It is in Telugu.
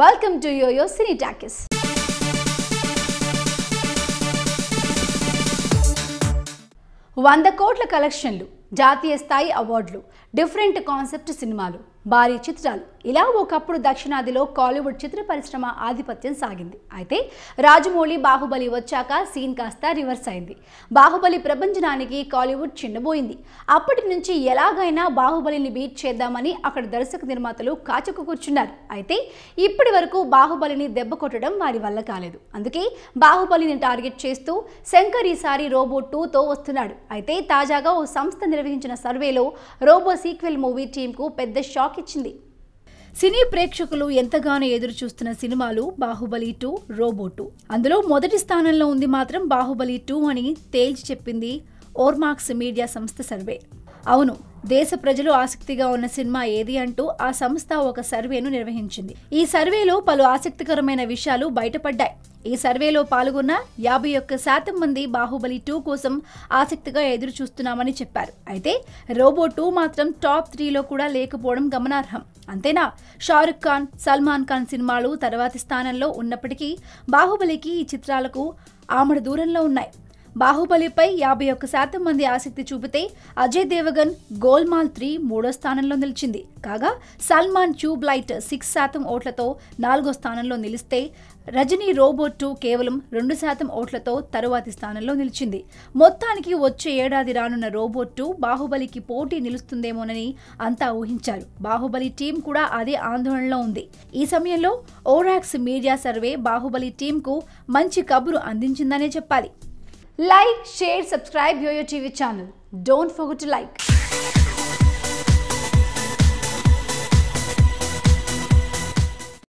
Welcome to YoYo cine talkies వంద కోట్ల కలెక్షన్లు జాతీయ స్థాయి అవార్డులు డిఫరెంట్ కాన్సెప్ట్ సినిమాలు భారీ చిత్రాలు ఇలా ఒకప్పుడు దక్షిణాదిలో కాలీవుడ్ చిత్ర పరిశ్రమ ఆధిపత్యం సాగింది అయితే రాజమౌళి బాహుబలి వచ్చాక సీన్ కాస్త రివర్స్ అయింది బాహుబలి ప్రపంచనానికి కాలీవుడ్ చిన్నబోయింది అప్పటి నుంచి ఎలాగైనా బాహుబలిని బీట్ చేద్దామని అక్కడ దర్శక నిర్మాతలు కాచుకు కూర్చున్నారు అయితే ఇప్పటి వరకు బాహుబలిని దెబ్బ కొట్టడం వారి వల్ల కాలేదు అందుకే బాహుబలిని టార్గెట్ చేస్తూ శంకర్ ఈసారి రోబో టూతో వస్తున్నాడు అయితే తాజాగా ఓ సంస్థ నిర్వహించిన సర్వేలో రోబో సీక్వెల్ మూవీ టీంకు పెద్ద షాక్ షాక్ ఇచ్చింది సినీ ప్రేక్షకులు ఎంతగానో ఎదురు చూస్తున్న సినిమాలు బాహుబలి టూ రోబోటు అందులో మొదటి స్థానంలో ఉంది మాత్రం బాహుబలి టూ అని తేల్చి చెప్పింది ఓర్మాక్స్ మీడియా సంస్థ సర్వే అవును దేశ ప్రజలు ఆసక్తిగా ఉన్న సినిమా ఏది అంటూ ఆ సంస్థ ఒక సర్వేను నిర్వహించింది ఈ సర్వేలో పలు ఆసక్తికరమైన విషయాలు బయటపడ్డాయి ఈ సర్వేలో పాల్గొన్న యాభై ఒక్క శాతం మంది బాహుబలి టూ కోసం ఆసక్తిగా ఎదురు చూస్తున్నామని చెప్పారు అయితే రోబో టూ మాత్రం టాప్ త్రీలో కూడా లేకపోవడం గమనార్హం అంతేనా షారుఖ్ ఖాన్ సల్మాన్ ఖాన్ సినిమాలు తర్వాతి స్థానంలో ఉన్నప్పటికీ బాహుబలికి ఈ చిత్రాలకు ఆమడ దూరంలో ఉన్నాయి బాహుబలిపై యాభై ఒక్క శాతం మంది ఆసక్తి చూపితే అజయ్ దేవగన్ గోల్మాల్ త్రీ మూడో స్థానంలో నిలిచింది కాగా సల్మాన్ ట్యూబ్ లైట్ సిక్స్ శాతం ఓట్లతో నాలుగో స్థానంలో నిలిస్తే రజనీ రోబోట్ టూ కేవలం రెండు శాతం ఓట్లతో తరువాతి స్థానంలో నిలిచింది మొత్తానికి వచ్చే ఏడాది రానున్న రోబోట్ టూ బాహుబలికి పోటీ నిలుస్తుందేమోనని అంతా ఊహించారు బాహుబలి టీం కూడా అదే ఆందోళనలో ఉంది ఈ సమయంలో ఓరాక్స్ మీడియా సర్వే బాహుబలి టీంకు మంచి కబురు అందించిందనే చెప్పాలి Like, share, subscribe YoYo TV channel. Don't forget to like.